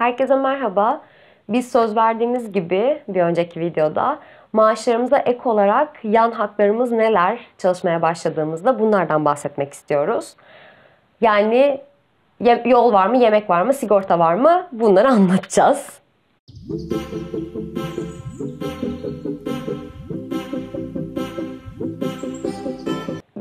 Herkese merhaba. Biz söz verdiğimiz gibi bir önceki videoda maaşlarımıza ek olarak yan haklarımız neler çalışmaya başladığımızda bunlardan bahsetmek istiyoruz. Yani yol var mı, yemek var mı, sigorta var mı bunları anlatacağız.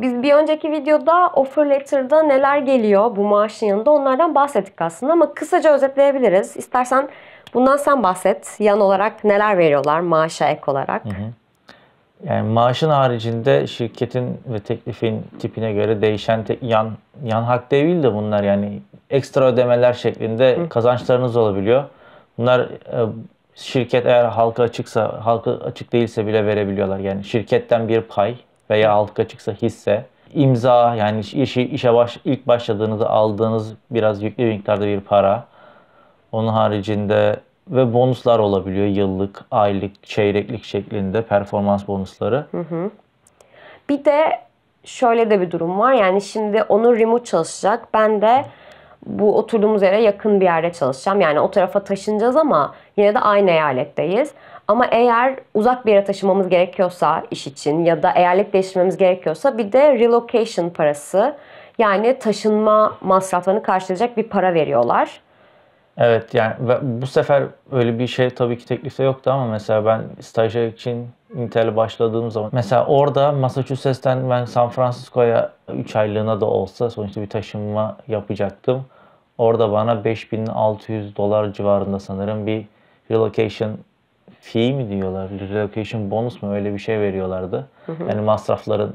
Biz bir önceki videoda offer letter'da neler geliyor bu maaşın yanında onlardan bahsettik aslında ama kısaca özetleyebiliriz. İstersen bundan sen bahset. Yan olarak neler veriyorlar maaşa ek olarak? Hı hı. Yani maaşın haricinde şirketin ve teklifin tipine göre değişen tek, yan yan hak değil de bunlar yani ekstra ödemeler şeklinde hı. kazançlarınız olabiliyor. Bunlar e, şirket eğer halka açıksa, halka açık değilse bile verebiliyorlar. Yani şirketten bir pay veya altı açıksa hisse, imza yani işi, işe baş, ilk başladığınızda aldığınız biraz yüklü bir miktarda bir para. Onun haricinde ve bonuslar olabiliyor yıllık, aylık, çeyreklik şeklinde performans bonusları. Hı hı. Bir de şöyle de bir durum var. Yani şimdi onu remote çalışacak. Ben de bu oturduğumuz yere yakın bir yerde çalışacağım. Yani o tarafa taşınacağız ama yine de aynı eyaletteyiz. Ama eğer uzak bir yere taşımamız gerekiyorsa iş için ya da eyalet değiştirmemiz gerekiyorsa bir de relocation parası yani taşınma masraflarını karşılayacak bir para veriyorlar. Evet yani bu sefer öyle bir şey tabii ki teklifte yoktu ama mesela ben stajyer için Intel'e başladığım zaman mesela orada Massachusetts'ten ben San Francisco'ya 3 aylığına da olsa sonuçta bir taşınma yapacaktım. Orada bana 5600 dolar civarında sanırım bir relocation fee mi diyorlar? Relocation bonus mu öyle bir şey veriyorlardı. Hı hı. Yani masrafların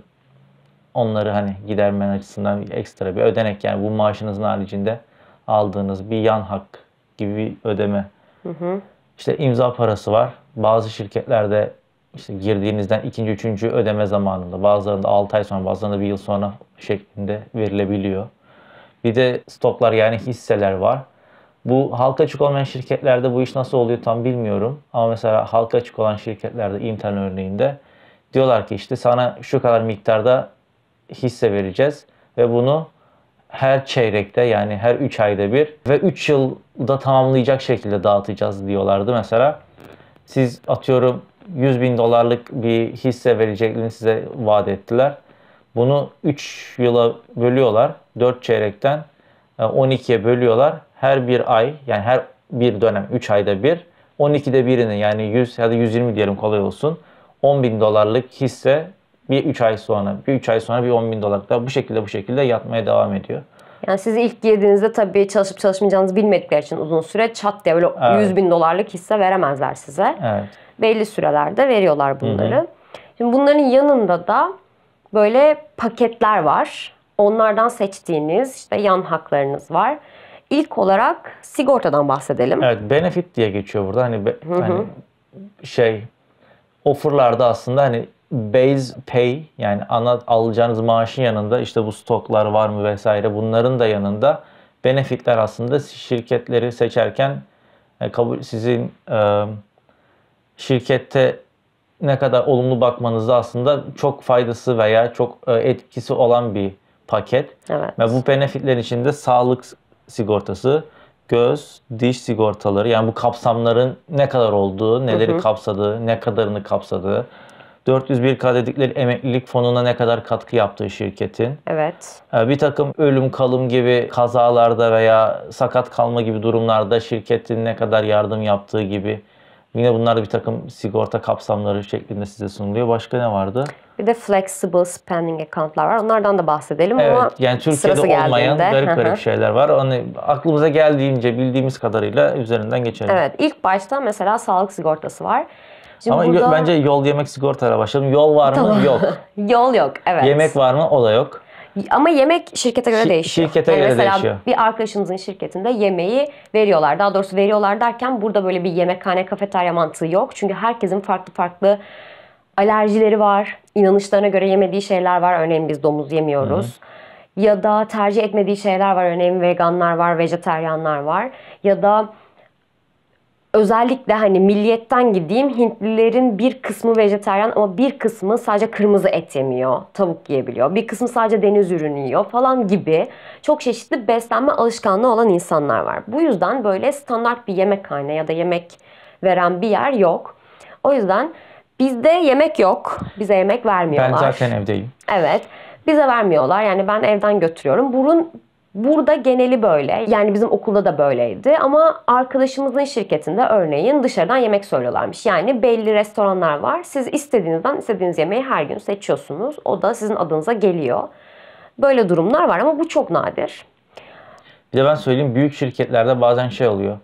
onları hani gidermen açısından ekstra bir ödenek yani bu maaşınızın haricinde aldığınız bir yan hak gibi bir ödeme. Hı hı. İşte imza parası var. Bazı şirketlerde işte girdiğinizden ikinci, üçüncü ödeme zamanında bazılarında 6 ay sonra bazılarında bir yıl sonra şeklinde verilebiliyor. Bir de stoplar yani hisseler var. Bu halka açık olmayan şirketlerde bu iş nasıl oluyor tam bilmiyorum. Ama mesela halka açık olan şirketlerde intern örneğinde diyorlar ki işte sana şu kadar miktarda hisse vereceğiz ve bunu her çeyrekte yani her 3 ayda bir ve 3 yılda tamamlayacak şekilde dağıtacağız diyorlardı mesela. Siz atıyorum 100 bin dolarlık bir hisse vereceklerini size vaat ettiler. Bunu 3 yıla bölüyorlar. 4 çeyrekten 12'ye e, bölüyorlar her bir ay yani her bir dönem 3 ayda bir 12'de birini yani 100 ya da 120 diyelim kolay olsun 10 bin dolarlık hisse bir 3 ay sonra bir 3 ay sonra bir 10 bin dolarlık da bu şekilde bu şekilde yatmaya devam ediyor. Yani siz ilk girdiğinizde tabii çalışıp çalışmayacağınızı bilmedikleri için uzun süre çat diye böyle evet. 100 bin dolarlık hisse veremezler size. Evet. Belli sürelerde veriyorlar bunları. Hı hı. Şimdi bunların yanında da böyle paketler var. Onlardan seçtiğiniz işte yan haklarınız var ilk olarak sigortadan bahsedelim. Evet, benefit diye geçiyor burada. Hani, be, hani şey offerlarda aslında hani base pay yani ana alacağınız maaşın yanında işte bu stoklar var mı vesaire bunların da yanında benefitler aslında şirketleri seçerken e, kabul sizin e, şirkette ne kadar olumlu bakmanızda aslında çok faydası veya çok e, etkisi olan bir paket. Evet. Ve bu benefitlerin içinde sağlık sigortası, göz, diş sigortaları yani bu kapsamların ne kadar olduğu, neleri hı hı. kapsadığı, ne kadarını kapsadığı, 401k dedikleri emeklilik fonuna ne kadar katkı yaptığı şirketin. Evet. E, bir takım ölüm kalım gibi kazalarda veya sakat kalma gibi durumlarda şirketin ne kadar yardım yaptığı gibi Yine bunlar bir takım sigorta kapsamları şeklinde size sunuluyor. Başka ne vardı? Bir de flexible spending account'lar var. Onlardan da bahsedelim evet, ama yani Türkiye'de olmayan geldiğinde. garip garip şeyler var. Onu hani aklımıza geldiğince bildiğimiz kadarıyla üzerinden geçelim. Evet, ilk başta mesela sağlık sigortası var. Şimdi Ama burada... bence yol yemek sigortayla başladım. Yol var mı? Tamam. Yok. yol yok, evet. Yemek var mı? O da yok. Ama yemek şirkete göre Şi- değişiyor. Şirkete yani göre mesela değişiyor. bir arkadaşımızın şirketinde yemeği veriyorlar. Daha doğrusu veriyorlar derken burada böyle bir yemekhane, kafeterya mantığı yok. Çünkü herkesin farklı farklı alerjileri var. İnanışlarına göre yemediği şeyler var. Örneğin biz domuz yemiyoruz. Hı. Ya da tercih etmediği şeyler var. Örneğin veganlar var, vejeteryanlar var. Ya da özellikle hani milliyetten gideyim Hintlilerin bir kısmı vejeteryan ama bir kısmı sadece kırmızı et yemiyor, tavuk yiyebiliyor. Bir kısmı sadece deniz ürünü yiyor falan gibi çok çeşitli beslenme alışkanlığı olan insanlar var. Bu yüzden böyle standart bir yemek yemekhane ya da yemek veren bir yer yok. O yüzden bizde yemek yok. Bize yemek vermiyorlar. Ben zaten evdeyim. Evet. Bize vermiyorlar. Yani ben evden götürüyorum. Burun Burada geneli böyle. Yani bizim okulda da böyleydi ama arkadaşımızın şirketinde örneğin dışarıdan yemek söylüyorlarmış. Yani belli restoranlar var. Siz istediğinizden istediğiniz yemeği her gün seçiyorsunuz. O da sizin adınıza geliyor. Böyle durumlar var ama bu çok nadir. Bir de ben söyleyeyim büyük şirketlerde bazen şey oluyor.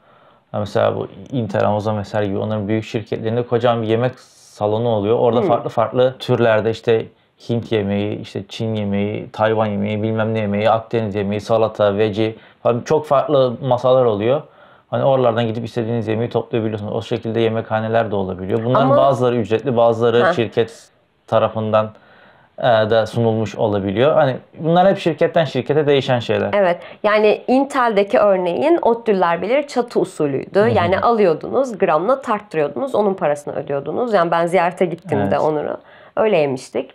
Mesela bu Inter, Amazon vesaire gibi onların büyük şirketlerinde kocaman bir yemek salonu oluyor. Orada hmm. farklı farklı türlerde işte Hint yemeği, işte Çin yemeği, Tayvan yemeği, bilmem ne yemeği, Akdeniz yemeği, salata, veci falan çok farklı masalar oluyor. Hani oralardan gidip istediğiniz yemeği toplayabiliyorsunuz. O şekilde yemekhaneler de olabiliyor. Bunların Ama... bazıları ücretli, bazıları Heh. şirket tarafından e, da sunulmuş olabiliyor. Hani bunlar hep şirketten şirkete değişen şeyler. Evet. Yani Intel'deki örneğin ODTÜ'ler bilir çatı usulüydü. Hı-hı. Yani alıyordunuz, gramla tarttırıyordunuz, onun parasını ödüyordunuz. Yani ben ziyarete gittiğimde evet. Onur'u öyle yemiştik.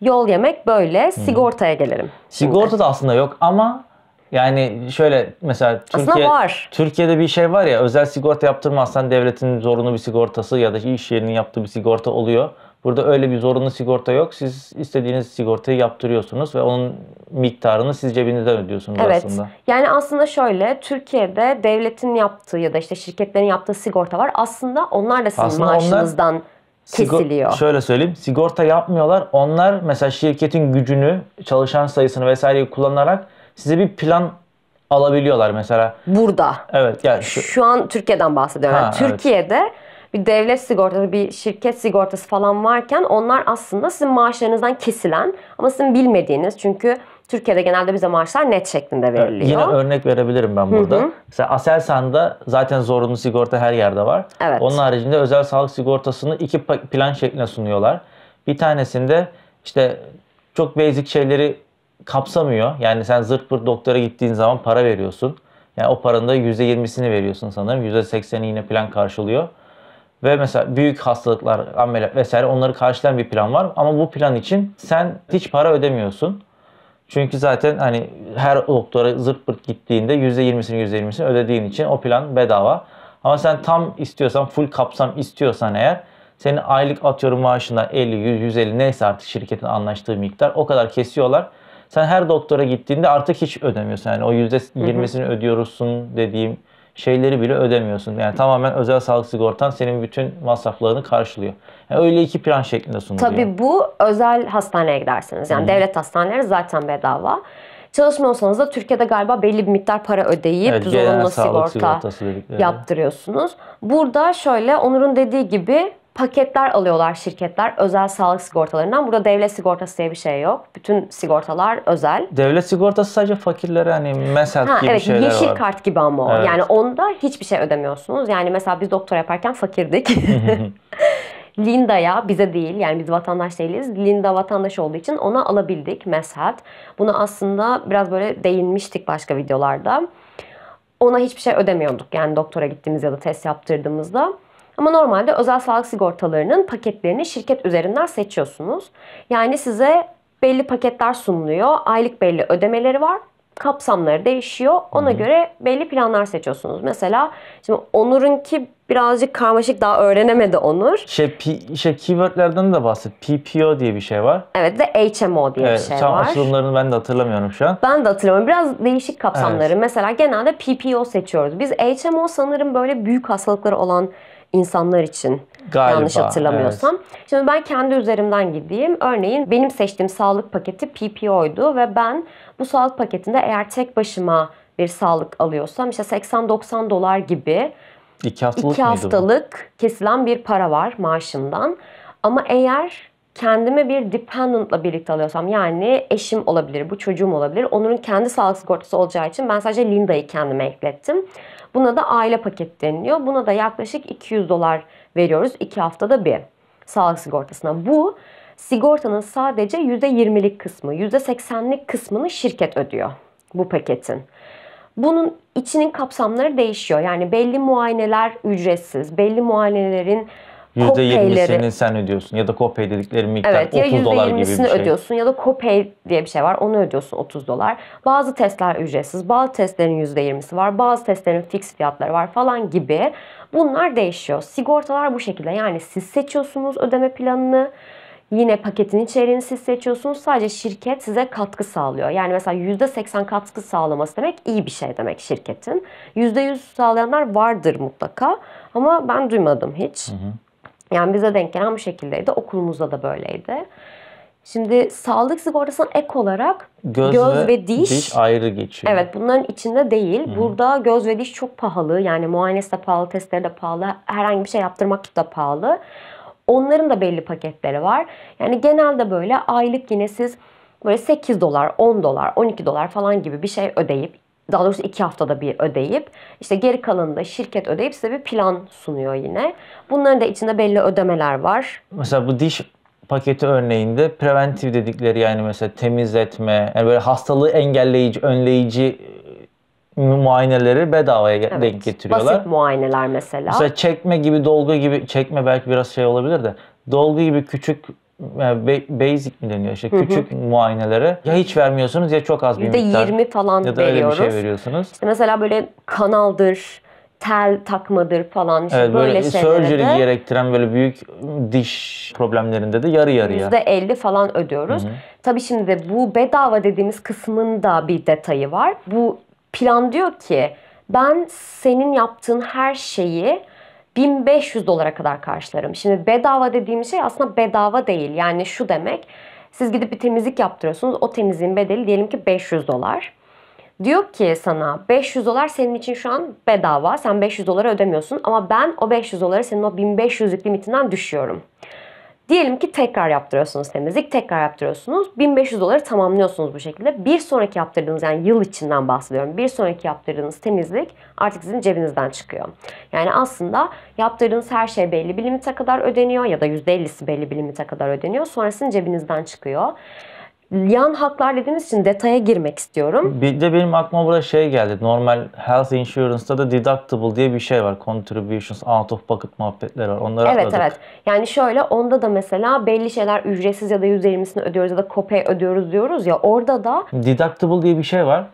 Yol yemek böyle. Sigortaya gelelim. Şimdi. Sigorta da aslında yok ama yani şöyle mesela Türkiye, var. Türkiye'de bir şey var ya özel sigorta yaptırmazsan devletin zorunlu bir sigortası ya da iş yerinin yaptığı bir sigorta oluyor. Burada öyle bir zorunlu sigorta yok. Siz istediğiniz sigortayı yaptırıyorsunuz ve onun miktarını siz cebinizden ödüyorsunuz evet. aslında. Yani aslında şöyle Türkiye'de devletin yaptığı ya da işte şirketlerin yaptığı sigorta var. Aslında onlar da sizin aslında maaşınızdan onlar kesiliyor. şöyle söyleyeyim. Sigorta yapmıyorlar. Onlar mesela şirketin gücünü, çalışan sayısını vesaireyi kullanarak size bir plan alabiliyorlar mesela. Burada. Evet. Yani şu, şu an Türkiye'den bahsediyorum. Ha, yani Türkiye'de evet bir devlet sigortası, bir şirket sigortası falan varken onlar aslında sizin maaşlarınızdan kesilen ama sizin bilmediğiniz çünkü Türkiye'de genelde bize maaşlar net şeklinde veriliyor. Yine örnek verebilirim ben burada. Hı hı. Mesela Aselsan'da zaten zorunlu sigorta her yerde var. Evet. Onun haricinde özel sağlık sigortasını iki plan şeklinde sunuyorlar. Bir tanesinde işte çok basic şeyleri kapsamıyor. Yani sen zırt pırt doktora gittiğin zaman para veriyorsun. Yani o paranın da %20'sini veriyorsun sanırım. %80'i yine plan karşılıyor. Ve mesela büyük hastalıklar, ameliyat vesaire onları karşılayan bir plan var. Ama bu plan için sen hiç para ödemiyorsun. Çünkü zaten hani her doktora zırt pırt gittiğinde %20'sini %20'sini ödediğin için o plan bedava. Ama sen tam istiyorsan, full kapsam istiyorsan eğer senin aylık atıyorum maaşından 50, 100, 150 neyse artık şirketin anlaştığı miktar o kadar kesiyorlar. Sen her doktora gittiğinde artık hiç ödemiyorsun. Yani o %20'sini ödüyorsun dediğim şeyleri bile ödemiyorsun. Yani tamamen özel sağlık sigortan senin bütün masraflarını karşılıyor. Yani öyle iki plan şeklinde sunuluyor. Tabii bu özel hastaneye gidersiniz Yani hmm. devlet hastaneleri zaten bedava. Çalışmıyorsanız da Türkiye'de galiba belli bir miktar para ödeyip evet, zorunlu sigorta yaptırıyorsunuz. Burada şöyle Onur'un dediği gibi paketler alıyorlar şirketler özel sağlık sigortalarından. Burada devlet sigortası diye bir şey yok. Bütün sigortalar özel. Devlet sigortası sadece fakirlere hani mesat gibi evet, şeyler yeşil var. Yeşil kart gibi ama o. Evet. Yani onda hiçbir şey ödemiyorsunuz. Yani mesela biz doktor yaparken fakirdik. Linda'ya bize değil yani biz vatandaş değiliz. Linda vatandaş olduğu için ona alabildik meshat. Buna aslında biraz böyle değinmiştik başka videolarda. Ona hiçbir şey ödemiyorduk yani doktora gittiğimiz ya da test yaptırdığımızda. Ama normalde özel sağlık sigortalarının paketlerini şirket üzerinden seçiyorsunuz. Yani size belli paketler sunuluyor. Aylık belli ödemeleri var. Kapsamları değişiyor. Ona hmm. göre belli planlar seçiyorsunuz. Mesela şimdi Onur'un ki birazcık karmaşık daha öğrenemedi Onur. Şey, P, şey keywordlerden de bahset. PPO diye bir şey var. Evet de HMO diye evet, bir şey tam var. Tam açılımlarını ben de hatırlamıyorum şu an. Ben de hatırlamıyorum. Biraz değişik kapsamları. Evet. Mesela genelde PPO seçiyoruz. Biz HMO sanırım böyle büyük hastalıkları olan insanlar için Galiba, yanlış hatırlamıyorsam. Evet. Şimdi ben kendi üzerimden gideyim. Örneğin benim seçtiğim sağlık paketi PPO'ydu ve ben bu sağlık paketinde eğer tek başıma bir sağlık alıyorsam işte 80-90 dolar gibi iki haftalık, iki haftalık kesilen bir para var maaşımdan. Ama eğer Kendime bir dependent'la birlikte alıyorsam yani eşim olabilir, bu çocuğum olabilir. Onur'un kendi sağlık sigortası olacağı için ben sadece Linda'yı kendime eklettim. Buna da aile paket deniliyor. Buna da yaklaşık 200 dolar veriyoruz 2 haftada bir sağlık sigortasına. Bu sigortanın sadece %20'lik kısmı, %80'lik kısmını şirket ödüyor bu paketin. Bunun içinin kapsamları değişiyor. Yani belli muayeneler ücretsiz, belli muayenelerin %20'sini sen ödüyorsun ya da copay dedikleri miktar evet, 30 ya dolar gibi bir şey. ödüyorsun ya da copay diye bir şey var onu ödüyorsun 30 dolar. Bazı testler ücretsiz, bazı testlerin %20'si var, bazı testlerin fix fiyatları var falan gibi. Bunlar değişiyor. Sigortalar bu şekilde yani siz seçiyorsunuz ödeme planını. Yine paketin içeriğini siz seçiyorsunuz. Sadece şirket size katkı sağlıyor. Yani mesela %80 katkı sağlaması demek iyi bir şey demek şirketin. %100 sağlayanlar vardır mutlaka. Ama ben duymadım hiç. Hı hı. Yani bize denk gelen bu şekildeydi. Okulumuzda da böyleydi. Şimdi sağlık sigortasına ek olarak göz, göz ve, ve diş, diş ayrı geçiyor. Evet bunların içinde değil. Hı. Burada göz ve diş çok pahalı. Yani muayenesi de pahalı, testleri de pahalı. Herhangi bir şey yaptırmak da pahalı. Onların da belli paketleri var. Yani genelde böyle aylık yine siz böyle 8 dolar, 10 dolar, 12 dolar falan gibi bir şey ödeyip daha doğrusu iki haftada bir ödeyip işte geri kalanı da şirket ödeyip size bir plan sunuyor yine. Bunların da içinde belli ödemeler var. Mesela bu diş paketi örneğinde preventif dedikleri yani mesela temizletme, yani böyle hastalığı engelleyici, önleyici e, muayeneleri bedavaya evet. denk getiriyorlar. Basit muayeneler mesela. Mesela çekme gibi, dolgu gibi, çekme belki biraz şey olabilir de, dolgu gibi küçük yani basic mi deniyor işte hı hı. küçük muayenelere ya hiç vermiyorsunuz ya çok az bir miktar. %20 falan ya da veriyoruz. Öyle bir şey veriyorsunuz. İşte mesela böyle kanaldır, tel takmadır falan işte evet, böyle, böyle surgery gerektiren böyle büyük diş problemlerinde de yarı yarıya. %50 falan ödüyoruz. Hı hı. Tabii şimdi de bu bedava dediğimiz kısmın da bir detayı var. Bu plan diyor ki ben senin yaptığın her şeyi 1500 dolara kadar karşılarım. Şimdi bedava dediğim şey aslında bedava değil. Yani şu demek siz gidip bir temizlik yaptırıyorsunuz. O temizliğin bedeli diyelim ki 500 dolar. Diyor ki sana 500 dolar senin için şu an bedava. Sen 500 doları ödemiyorsun ama ben o 500 doları senin o 1500'lük limitinden düşüyorum. Diyelim ki tekrar yaptırıyorsunuz temizlik, tekrar yaptırıyorsunuz. 1500 doları tamamlıyorsunuz bu şekilde. Bir sonraki yaptırdığınız yani yıl içinden bahsediyorum. Bir sonraki yaptırdığınız temizlik artık sizin cebinizden çıkıyor. Yani aslında yaptırdığınız her şey belli bir limite kadar ödeniyor ya da %50'si belli bir limite kadar ödeniyor. Sonrasını cebinizden çıkıyor yan haklar dediğimiz için detaya girmek istiyorum. Bir de benim aklıma burada şey geldi. Normal health insurance'da da deductible diye bir şey var. Contributions out of pocket muhabbetleri var. Onları evet atladık. evet. Yani şöyle onda da mesela belli şeyler ücretsiz ya da %20'sini ödüyoruz ya da kopay ödüyoruz diyoruz ya orada da deductible diye bir şey var.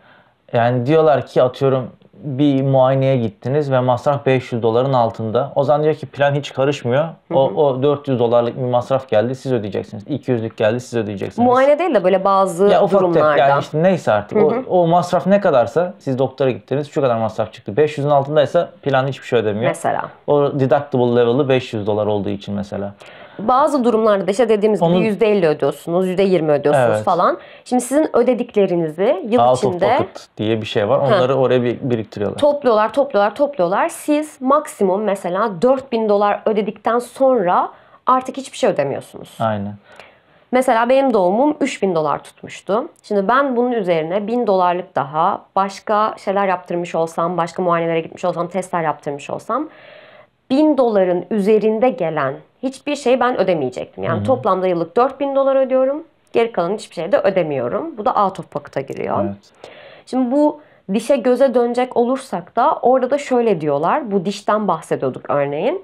Yani diyorlar ki atıyorum bir muayeneye gittiniz ve masraf 500 doların altında. O zaman diyor ki plan hiç karışmıyor. O, o 400 dolarlık bir masraf geldi siz ödeyeceksiniz. 200'lük geldi siz ödeyeceksiniz. Muayene değil de böyle bazı ya, ufak durumlarda. yani işte neyse artık o, o masraf ne kadarsa siz doktora gittiniz şu kadar masraf çıktı. 500'ün altındaysa plan hiçbir şey ödemiyor. Mesela. O deductible level'ı 500 dolar olduğu için mesela. Bazı durumlarda işte dediğimiz gibi yüzde %50 ödüyorsunuz, yüzde %20 ödüyorsunuz evet. falan. Şimdi sizin ödediklerinizi yıl Out içinde... Out of pocket diye bir şey var. Onları ha. oraya biriktiriyorlar. Topluyorlar, topluyorlar, topluyorlar. Siz maksimum mesela 4000 dolar ödedikten sonra artık hiçbir şey ödemiyorsunuz. Aynen. Mesela benim doğumum 3000 dolar tutmuştu. Şimdi ben bunun üzerine 1000 dolarlık daha başka şeyler yaptırmış olsam, başka muayenelere gitmiş olsam, testler yaptırmış olsam Bin doların üzerinde gelen hiçbir şey ben ödemeyecektim. Yani hı toplamda yıllık 4000 dolar ödüyorum. Geri kalan hiçbir şey de ödemiyorum. Bu da out of pocket'a giriyor. Evet. Şimdi bu dişe göze dönecek olursak da orada da şöyle diyorlar. Bu dişten bahsediyorduk örneğin.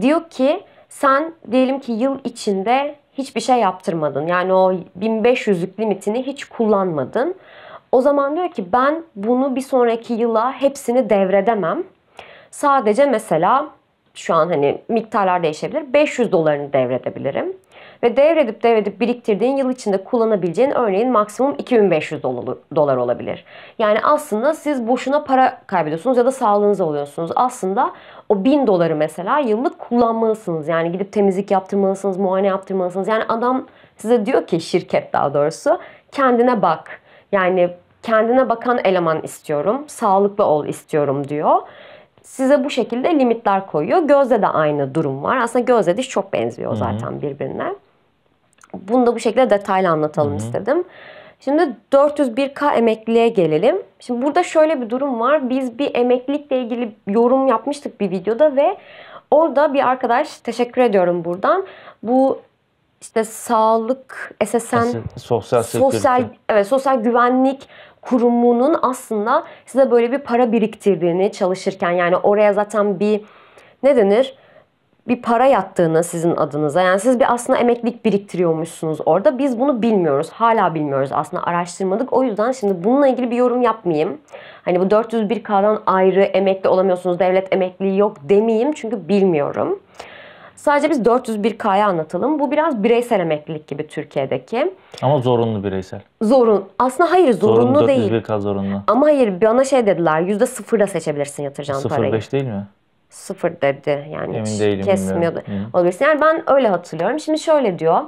Diyor ki sen diyelim ki yıl içinde hiçbir şey yaptırmadın. Yani o 1500'lük limitini hiç kullanmadın. O zaman diyor ki ben bunu bir sonraki yıla hepsini devredemem. Sadece mesela şu an hani miktarlar değişebilir. 500 dolarını devredebilirim. Ve devredip devredip biriktirdiğin yıl içinde kullanabileceğin örneğin maksimum 2500 dolar olabilir. Yani aslında siz boşuna para kaybediyorsunuz ya da sağlığınızı oluyorsunuz. Aslında o 1000 doları mesela yıllık kullanmalısınız. Yani gidip temizlik yaptırmalısınız, muayene yaptırmalısınız. Yani adam size diyor ki şirket daha doğrusu kendine bak. Yani kendine bakan eleman istiyorum, sağlıklı ol istiyorum diyor size bu şekilde limitler koyuyor. Gözde de aynı durum var. Aslında gözle diş çok benziyor zaten birbirine. Bunu da bu şekilde detaylı anlatalım Hı-hı. istedim. Şimdi 401K emekliliğe gelelim. Şimdi burada şöyle bir durum var. Biz bir emeklilikle ilgili yorum yapmıştık bir videoda ve orada bir arkadaş teşekkür ediyorum buradan. Bu işte sağlık, SSN, sosyal, sosyal, evet, sosyal güvenlik kurumunun aslında size böyle bir para biriktirdiğini çalışırken yani oraya zaten bir ne denir? bir para yattığını sizin adınıza. Yani siz bir aslında emeklilik biriktiriyormuşsunuz orada. Biz bunu bilmiyoruz. Hala bilmiyoruz aslında araştırmadık. O yüzden şimdi bununla ilgili bir yorum yapmayayım. Hani bu 401k'dan ayrı emekli olamıyorsunuz, devlet emekliliği yok demeyeyim. Çünkü bilmiyorum. Sadece biz 401K'ya anlatalım. Bu biraz bireysel emeklilik gibi Türkiye'deki. Ama zorunlu bireysel. Zorun. Aslında hayır zorunlu, zorunlu değil. 401K zorunlu. Ama hayır bana şey dediler Yüzde da seçebilirsin yatıracağın 0, parayı. 0.5 değil mi? Sıfır dedi yani Emin hiç değilim, kesmiyordu. Yani ben öyle hatırlıyorum. Şimdi şöyle diyor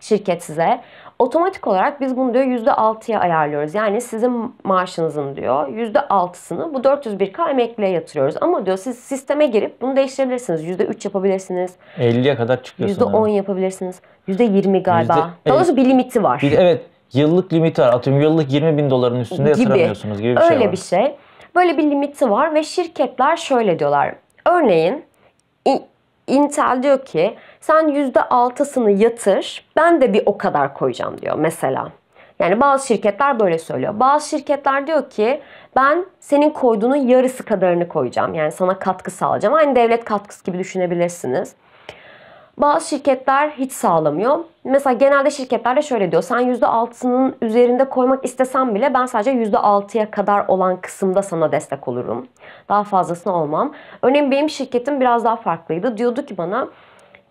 şirket size. Otomatik olarak biz bunu diyor %6'ya ayarlıyoruz. Yani sizin maaşınızın diyor %6'sını bu 401k emekliye yatırıyoruz. Ama diyor siz sisteme girip bunu değiştirebilirsiniz. %3 yapabilirsiniz. 50'ye kadar çıkıyorsun. %10 yani. yapabilirsiniz. %20 galiba. %50. Daha bir limiti var. Bir, evet yıllık limiti var. Atıyorum yıllık 20 bin doların üstünde gibi. yatıramıyorsunuz gibi bir şey Öyle şey var. bir şey. Böyle bir limiti var ve şirketler şöyle diyorlar. Örneğin Intel diyor ki sen %6'sını yatır. Ben de bir o kadar koyacağım diyor mesela. Yani bazı şirketler böyle söylüyor. Bazı şirketler diyor ki ben senin koyduğunun yarısı kadarını koyacağım. Yani sana katkı sağlayacağım. Aynı devlet katkısı gibi düşünebilirsiniz. Bazı şirketler hiç sağlamıyor. Mesela genelde şirketler de şöyle diyor. Sen %6'sının üzerinde koymak istesen bile ben sadece %6'ya kadar olan kısımda sana destek olurum. Daha fazlasını olmam. Örneğin benim şirketim biraz daha farklıydı. Diyordu ki bana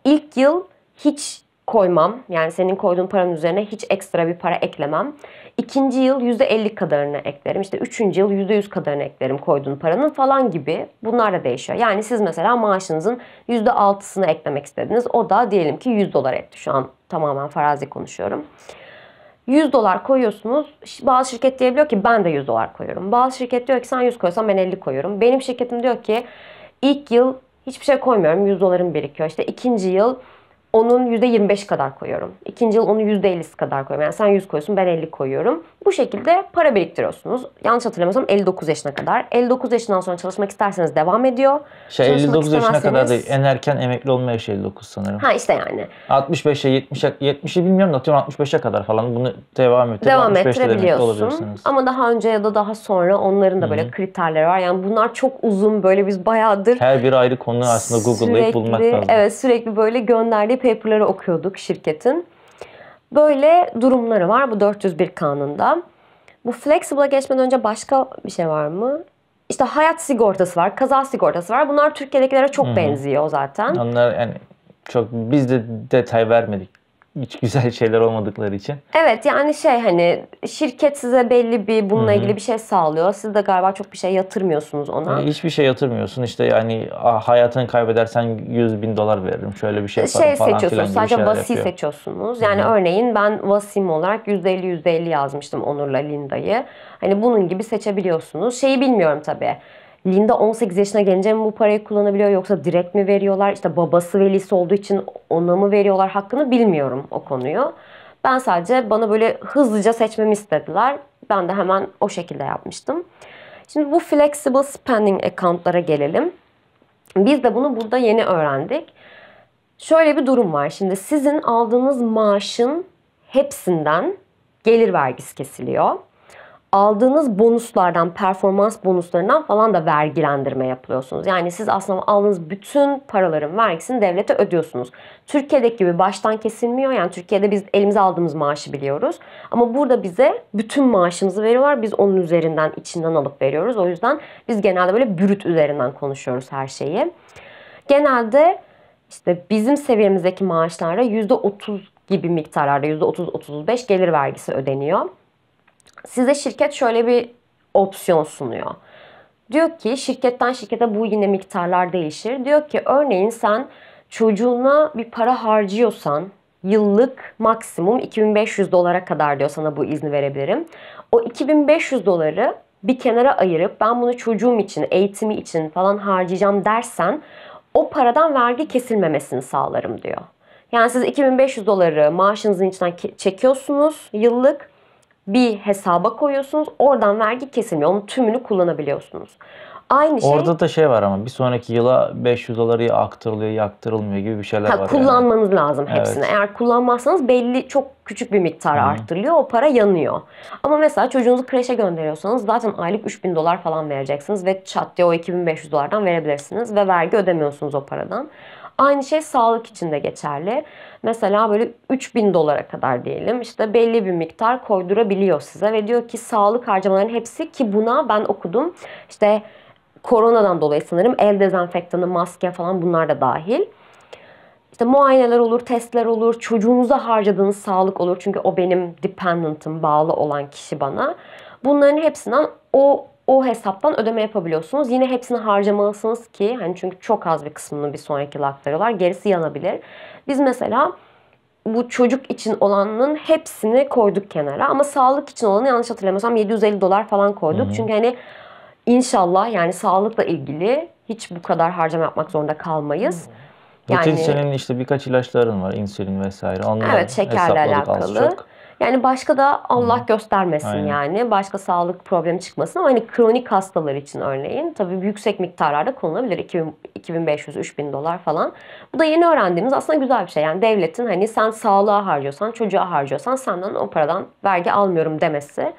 İlk yıl hiç koymam. Yani senin koyduğun paranın üzerine hiç ekstra bir para eklemem. İkinci yıl %50 kadarını eklerim. İşte üçüncü yıl %100 kadarını eklerim koyduğun paranın falan gibi. Bunlar da değişiyor. Yani siz mesela maaşınızın %6'sını eklemek istediniz. O da diyelim ki 100 dolar etti. Şu an tamamen farazi konuşuyorum. 100 dolar koyuyorsunuz. Bazı şirket diyebiliyor ki ben de 100 dolar koyuyorum. Bazı şirket diyor ki sen 100 koysan ben 50 koyuyorum. Benim şirketim diyor ki ilk yıl hiçbir şey koymuyorum. 100 dolarım birikiyor. İşte ikinci yıl onun %25 kadar koyuyorum. İkinci yıl onu %50'si kadar koyuyorum. Yani sen 100 koyuyorsun ben 50 koyuyorum. Bu şekilde para biriktiriyorsunuz. Yanlış hatırlamıyorsam 59 yaşına kadar. 59 yaşından sonra çalışmak isterseniz devam ediyor. Şey çalışmak 59 yaşına kadar değil. En erken emekli olma yaşı 59 sanırım. Ha işte yani. 65'e 70'e 70'i bilmiyorum da atıyorum 65'e kadar falan bunu devam ettirip devam 65'te de Ama daha önce ya da daha sonra onların da böyle Hı-hı. kriterleri var. Yani bunlar çok uzun böyle biz bayağıdır. Her bir ayrı konu aslında Google'layıp bulmak lazım. Evet sürekli böyle gönderdiği paper'ları okuyorduk şirketin. Böyle durumları var bu 401 kanunda. Bu flexible'a geçmeden önce başka bir şey var mı? İşte hayat sigortası var, kaza sigortası var. Bunlar Türkiye'dekilere çok Hı-hı. benziyor zaten. Onlar yani çok biz de detay vermedik hiç güzel şeyler olmadıkları için. Evet yani şey hani şirket size belli bir bununla ilgili bir şey sağlıyor. Siz de galiba çok bir şey yatırmıyorsunuz ona. Yani e, hiçbir şey yatırmıyorsun İşte yani hayatını kaybedersen 100 bin dolar veririm şöyle bir şey yaparım şey falan seçiyorsunuz, sadece vasi seçiyorsunuz. Yani Hı-hı. örneğin ben vasim olarak %50 %50 yazmıştım Onur'la Linda'yı. Hani bunun gibi seçebiliyorsunuz. Şeyi bilmiyorum tabii Linda 18 yaşına gelince mi bu parayı kullanabiliyor yoksa direkt mi veriyorlar? İşte babası velisi olduğu için ona mı veriyorlar hakkını bilmiyorum o konuyu. Ben sadece bana böyle hızlıca seçmemi istediler. Ben de hemen o şekilde yapmıştım. Şimdi bu flexible spending account'lara gelelim. Biz de bunu burada yeni öğrendik. Şöyle bir durum var. Şimdi sizin aldığınız maaşın hepsinden gelir vergisi kesiliyor aldığınız bonuslardan, performans bonuslarından falan da vergilendirme yapıyorsunuz. Yani siz aslında aldığınız bütün paraların vergisini devlete ödüyorsunuz. Türkiye'deki gibi baştan kesilmiyor. Yani Türkiye'de biz elimize aldığımız maaşı biliyoruz. Ama burada bize bütün maaşımızı veriyorlar. Biz onun üzerinden, içinden alıp veriyoruz. O yüzden biz genelde böyle bürüt üzerinden konuşuyoruz her şeyi. Genelde işte bizim seviyemizdeki maaşlara %30 gibi miktarlarda %30-35 gelir vergisi ödeniyor size şirket şöyle bir opsiyon sunuyor. Diyor ki şirketten şirkete bu yine miktarlar değişir. Diyor ki örneğin sen çocuğuna bir para harcıyorsan yıllık maksimum 2500 dolara kadar diyor sana bu izni verebilirim. O 2500 doları bir kenara ayırıp ben bunu çocuğum için, eğitimi için falan harcayacağım dersen o paradan vergi kesilmemesini sağlarım diyor. Yani siz 2500 doları maaşınızın içinden çekiyorsunuz yıllık bir hesaba koyuyorsunuz. Oradan vergi kesilmiyor. Onun tümünü kullanabiliyorsunuz. Aynı şey. Orada da şey var ama bir sonraki yıla 500 doları aktarılıyor, yaktırılmıyor gibi bir şeyler ha, var. Kullanmanız yani. lazım hepsini. Evet. Eğer kullanmazsanız belli çok küçük bir miktar Hı. arttırılıyor. O para yanıyor. Ama mesela çocuğunuzu kreşe gönderiyorsanız zaten aylık 3000 dolar falan vereceksiniz ve çat diye o 2500 dolardan verebilirsiniz ve vergi ödemiyorsunuz o paradan. Aynı şey sağlık için de geçerli. Mesela böyle 3000 dolara kadar diyelim işte belli bir miktar koydurabiliyor size ve diyor ki sağlık harcamaların hepsi ki buna ben okudum işte koronadan dolayı sanırım el dezenfektanı, maske falan bunlar da dahil. İşte muayeneler olur, testler olur, çocuğunuza harcadığınız sağlık olur. Çünkü o benim dependent'ım, bağlı olan kişi bana. Bunların hepsinden o o hesaptan ödeme yapabiliyorsunuz. Yine hepsini harcamalısınız ki hani çünkü çok az bir kısmını bir sonraki yıla aktarıyorlar. Gerisi yanabilir. Biz mesela bu çocuk için olanın hepsini koyduk kenara ama sağlık için olanı yanlış hatırlamıyorsam 750 dolar falan koyduk. Hı-hı. Çünkü hani inşallah yani sağlıkla ilgili hiç bu kadar harcama yapmak zorunda kalmayız. Hı-hı. Yani, senin işte birkaç ilaçların var, insülin vesaire. Onları evet, şekerle alakalı. az çok. Yani başka da Allah hmm. göstermesin Aynen. yani. Başka sağlık problemi çıkmasın ama hani kronik hastalar için örneğin tabii yüksek miktarlarda kullanılabilir 2500 3000 dolar falan. Bu da yeni öğrendiğimiz aslında güzel bir şey. Yani devletin hani sen sağlığa harcıyorsan, çocuğa harcıyorsan senden o paradan vergi almıyorum demesi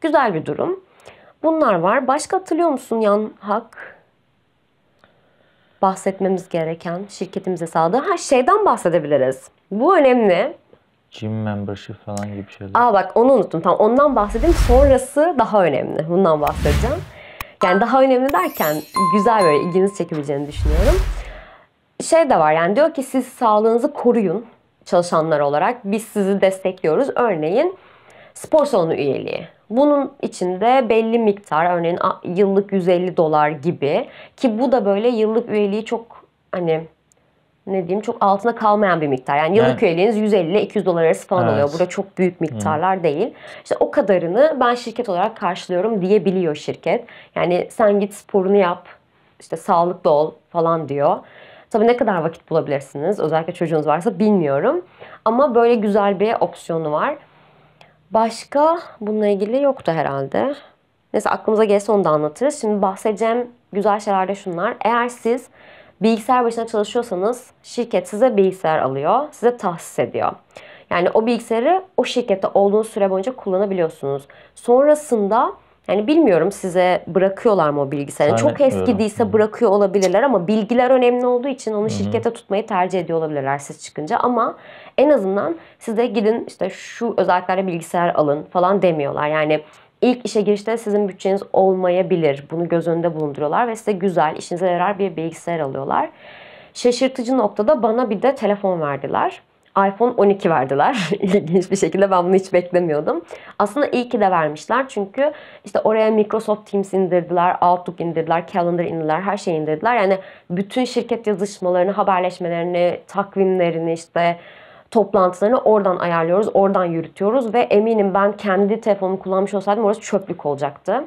güzel bir durum. Bunlar var. Başka hatırlıyor musun Yan Hak? bahsetmemiz gereken şirketimize sağladığı her şeyden bahsedebiliriz. Bu önemli. Gym membership falan gibi şeyler. Aa bak onu unuttum. Tamam ondan bahsedeyim. Sonrası daha önemli. Bundan bahsedeceğim. Yani daha önemli derken güzel böyle ilginizi çekebileceğini düşünüyorum. Şey de var yani diyor ki siz sağlığınızı koruyun çalışanlar olarak. Biz sizi destekliyoruz. Örneğin spor salonu üyeliği. Bunun içinde belli miktar örneğin yıllık 150 dolar gibi ki bu da böyle yıllık üyeliği çok hani ne diyeyim çok altına kalmayan bir miktar. Yani yıllık evet. üyeliğiniz 150 ile 200 dolar arası falan evet. oluyor. Burada çok büyük miktarlar Hı. değil. İşte o kadarını ben şirket olarak karşılıyorum diyebiliyor şirket. Yani sen git sporunu yap, işte sağlıklı ol falan diyor. Tabii ne kadar vakit bulabilirsiniz özellikle çocuğunuz varsa bilmiyorum. Ama böyle güzel bir opsiyonu var. Başka bununla ilgili yoktu herhalde. Neyse aklımıza gelse onu da anlatırız. Şimdi bahsedeceğim güzel şeyler de şunlar. Eğer siz bilgisayar başına çalışıyorsanız şirket size bilgisayar alıyor, size tahsis ediyor. Yani o bilgisayarı o şirkette olduğunuz süre boyunca kullanabiliyorsunuz. Sonrasında yani bilmiyorum size bırakıyorlar mı o bilgisayarı. Aynen. Çok eski değilse bırakıyor olabilirler ama bilgiler önemli olduğu için onu Hı-hı. şirkete tutmayı tercih ediyor olabilirler siz çıkınca. Ama en azından size gidin işte şu özelliklerle bilgisayar alın falan demiyorlar. Yani İlk işe girişte sizin bütçeniz olmayabilir. Bunu göz önünde bulunduruyorlar ve size güzel, işinize yarar bir bilgisayar alıyorlar. Şaşırtıcı noktada bana bir de telefon verdiler iPhone 12 verdiler. İlginç bir şekilde ben bunu hiç beklemiyordum. Aslında iyi ki de vermişler çünkü işte oraya Microsoft Teams indirdiler, Outlook indirdiler, Calendar indirdiler, her şeyi indirdiler. Yani bütün şirket yazışmalarını, haberleşmelerini, takvimlerini işte toplantılarını oradan ayarlıyoruz, oradan yürütüyoruz ve eminim ben kendi telefonumu kullanmış olsaydım orası çöplük olacaktı.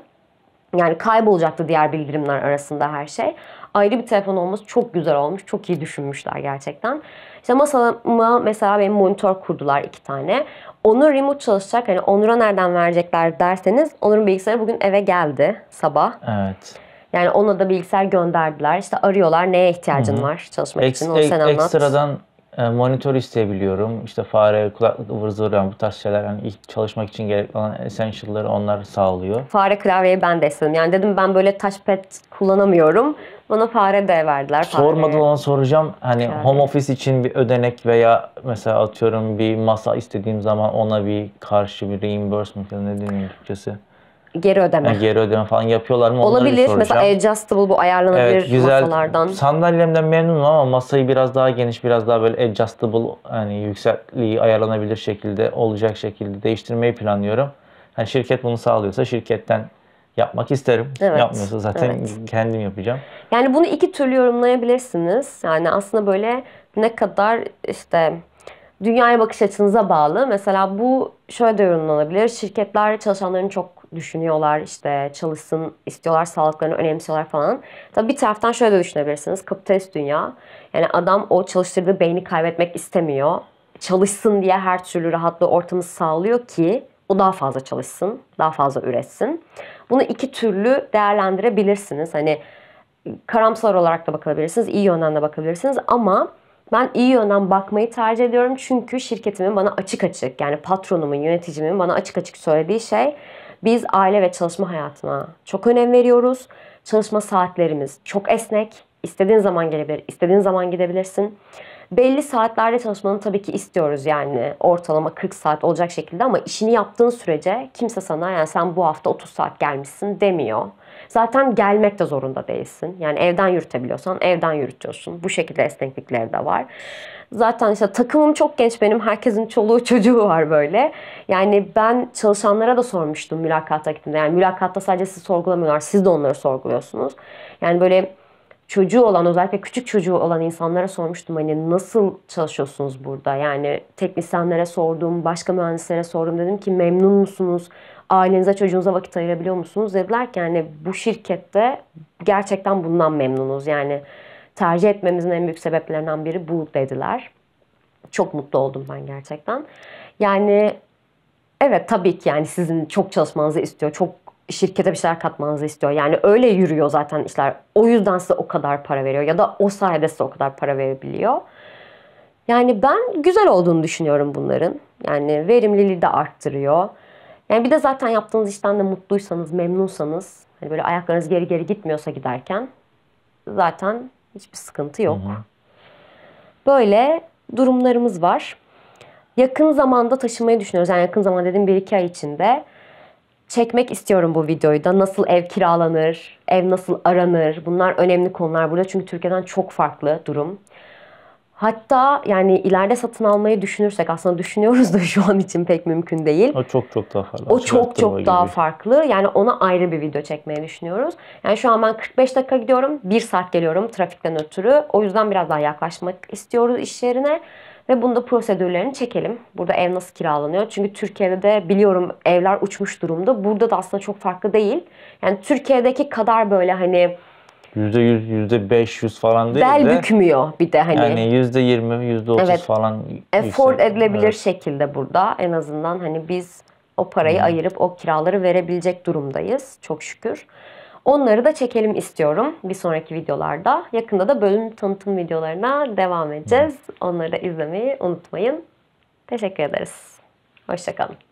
Yani kaybolacaktı diğer bildirimler arasında her şey. Ayrı bir telefon olması çok güzel olmuş. Çok iyi düşünmüşler gerçekten. İşte masama mesela benim monitör kurdular iki tane. Onur remote çalışacak. Hani Onur'a nereden verecekler derseniz Onur'un bilgisayarı bugün eve geldi sabah. Evet. Yani ona da bilgisayar gönderdiler. İşte arıyorlar neye ihtiyacın Hı-hı. var çalışmak Eks- için. Onu sen anlat. Ekstradan e, monitör isteyebiliyorum. İşte fare, kulaklık ıvır zıvır bu tarz şeyler. Yani ilk çalışmak için gerekli olan essential'ları onlar sağlıyor. Fare klavyeyi ben de istedim. Yani dedim ben böyle touchpad kullanamıyorum. Bana fare de verdiler. Sormadan fare. ona soracağım. Hani yani. home office için bir ödenek veya mesela atıyorum bir masa istediğim zaman ona bir karşı bir reimbursement ya ne deniyor Türkçesi? geri ödeme. Yani geri ödeme falan yapıyorlar mı? Olabilir. Mesela adjustable bu ayarlanabilir evet, güzel. masalardan. Sandalyemden memnunum ama masayı biraz daha geniş, biraz daha böyle adjustable yani yüksekliği ayarlanabilir şekilde olacak şekilde değiştirmeyi planlıyorum. Hani şirket bunu sağlıyorsa şirketten yapmak isterim. Evet. Yapmıyorsa zaten evet. kendim yapacağım. Yani bunu iki türlü yorumlayabilirsiniz. Yani aslında böyle ne kadar işte dünyaya bakış açınıza bağlı. Mesela bu şöyle de yorumlanabilir. Şirketler çalışanlarını çok düşünüyorlar işte çalışsın istiyorlar sağlıklarını önemsiyorlar falan. Tabi bir taraftan şöyle de düşünebilirsiniz kapitalist dünya yani adam o çalıştırdığı beyni kaybetmek istemiyor. Çalışsın diye her türlü rahatlığı ortamı sağlıyor ki o daha fazla çalışsın, daha fazla üretsin. Bunu iki türlü değerlendirebilirsiniz. Hani karamsar olarak da bakabilirsiniz, iyi yönden de bakabilirsiniz ama ben iyi yönden bakmayı tercih ediyorum çünkü şirketimin bana açık açık yani patronumun, yöneticimin bana açık açık söylediği şey biz aile ve çalışma hayatına çok önem veriyoruz. Çalışma saatlerimiz çok esnek. İstediğin zaman gelebilir, istediğin zaman gidebilirsin. Belli saatlerde çalışmanı tabii ki istiyoruz yani ortalama 40 saat olacak şekilde ama işini yaptığın sürece kimse sana yani sen bu hafta 30 saat gelmişsin demiyor. Zaten gelmek de zorunda değilsin. Yani evden yürütebiliyorsan evden yürütüyorsun. Bu şekilde esneklikleri de var. Zaten işte takımım çok genç benim. Herkesin çoluğu çocuğu var böyle. Yani ben çalışanlara da sormuştum mülakatta gittiğimde. Yani mülakatta sadece siz sorgulamıyorlar. Siz de onları sorguluyorsunuz. Yani böyle çocuğu olan özellikle küçük çocuğu olan insanlara sormuştum hani nasıl çalışıyorsunuz burada? Yani teknisyenlere sordum, başka mühendislere sordum. Dedim ki memnun musunuz? ailenize, çocuğunuza vakit ayırabiliyor musunuz? Dediler ki yani bu şirkette gerçekten bundan memnunuz. Yani tercih etmemizin en büyük sebeplerinden biri bu dediler. Çok mutlu oldum ben gerçekten. Yani evet tabii ki yani sizin çok çalışmanızı istiyor. Çok şirkete bir şeyler katmanızı istiyor. Yani öyle yürüyor zaten işler. O yüzden size o kadar para veriyor ya da o sayede size o kadar para verebiliyor. Yani ben güzel olduğunu düşünüyorum bunların. Yani verimliliği de arttırıyor. Yani bir de zaten yaptığınız işten de mutluysanız, memnunsanız, hani böyle ayaklarınız geri geri gitmiyorsa giderken zaten hiçbir sıkıntı yok. Hı hı. Böyle durumlarımız var. Yakın zamanda taşınmayı düşünüyoruz. Yani yakın zaman dedim bir iki ay içinde. Çekmek istiyorum bu videoyu da. Nasıl ev kiralanır, ev nasıl aranır? Bunlar önemli konular burada. Çünkü Türkiye'den çok farklı durum. Hatta yani ileride satın almayı düşünürsek aslında düşünüyoruz da şu an için pek mümkün değil. O çok çok daha farklı. O çok çok gibi. daha farklı. Yani ona ayrı bir video çekmeye düşünüyoruz. Yani şu an ben 45 dakika gidiyorum. 1 saat geliyorum trafikten ötürü. O yüzden biraz daha yaklaşmak istiyoruz iş yerine. Ve bunda prosedürlerini çekelim. Burada ev nasıl kiralanıyor? Çünkü Türkiye'de de biliyorum evler uçmuş durumda. Burada da aslında çok farklı değil. Yani Türkiye'deki kadar böyle hani yüzde yüz, yüzde beş yüz falan değil Bel de. bükmüyor bir de hani. Yani yüzde yirmi, yüzde otuz falan. Efor edilebilir evet. şekilde burada en azından hani biz o parayı hmm. ayırıp o kiraları verebilecek durumdayız çok şükür. Onları da çekelim istiyorum bir sonraki videolarda. Yakında da bölüm tanıtım videolarına devam edeceğiz. Hmm. Onları da izlemeyi unutmayın. Teşekkür ederiz. Hoşçakalın.